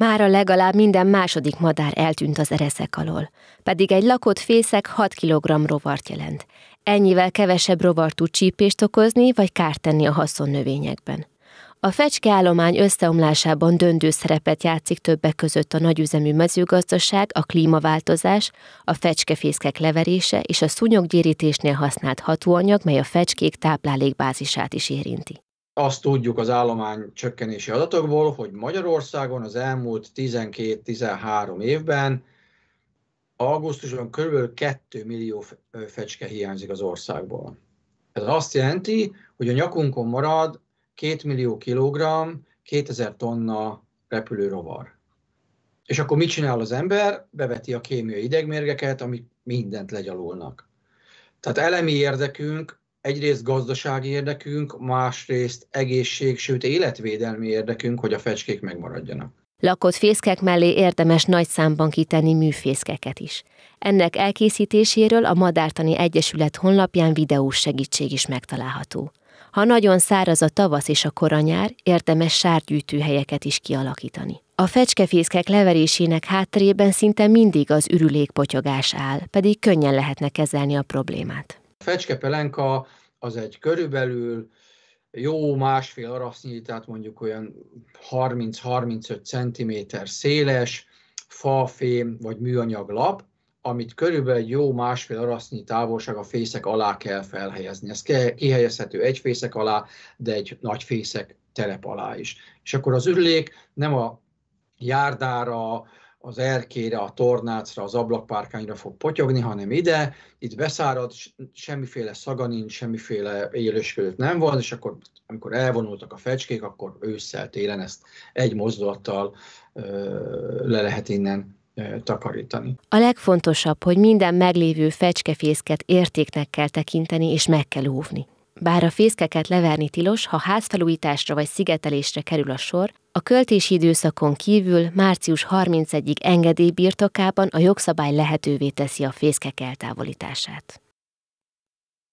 Mára legalább minden második madár eltűnt az ereszek alól, pedig egy lakott fészek 6 kg rovart jelent. Ennyivel kevesebb rovar tud csípést okozni, vagy kárt tenni a növényekben. A fecskeállomány összeomlásában döntő szerepet játszik többek között a nagyüzemű mezőgazdaság, a klímaváltozás, a fecskefészkek leverése és a szúnyoggyérítésnél használt hatóanyag, mely a fecskék táplálékbázisát is érinti azt tudjuk az állomány csökkenési adatokból, hogy Magyarországon az elmúlt 12-13 évben augusztusban kb. 2 millió fecske hiányzik az országból. Ez azt jelenti, hogy a nyakunkon marad 2 millió kilogramm, 2000 tonna repülő rovar. És akkor mit csinál az ember? Beveti a kémiai idegmérgeket, amik mindent legyalulnak. Tehát elemi érdekünk egyrészt gazdasági érdekünk, másrészt egészség, sőt életvédelmi érdekünk, hogy a fecskék megmaradjanak. Lakott fészkek mellé érdemes nagy számban kitenni műfészkeket is. Ennek elkészítéséről a Madártani Egyesület honlapján videós segítség is megtalálható. Ha nagyon száraz a tavasz és a koranyár, érdemes helyeket is kialakítani. A fecskefészkek leverésének hátterében szinte mindig az ürülék potyogás áll, pedig könnyen lehetne kezelni a problémát. Fecske Pelenka az egy körülbelül jó másfél arasznyi, tehát mondjuk olyan 30-35 cm széles fafém vagy műanyag lap, amit körülbelül egy jó másfél arasznyi távolság a fészek alá kell felhelyezni. Ez kihelyezhető egy fészek alá, de egy nagy fészek terep alá is. És akkor az ürülék nem a járdára, az erkére, a tornácra, az ablakpárkányra fog potyogni, hanem ide, itt beszárad, semmiféle szaga nincs, semmiféle élősködőt nem van, és akkor amikor elvonultak a fecskék, akkor ősszel télen ezt egy mozdulattal ö, le lehet innen takarítani. A legfontosabb, hogy minden meglévő fecskefészket értéknek kell tekinteni és meg kell óvni. Bár a fészkeket leverni tilos, ha házfelújításra vagy szigetelésre kerül a sor, a költési időszakon kívül március 31-ig engedély birtokában a jogszabály lehetővé teszi a fészkek eltávolítását.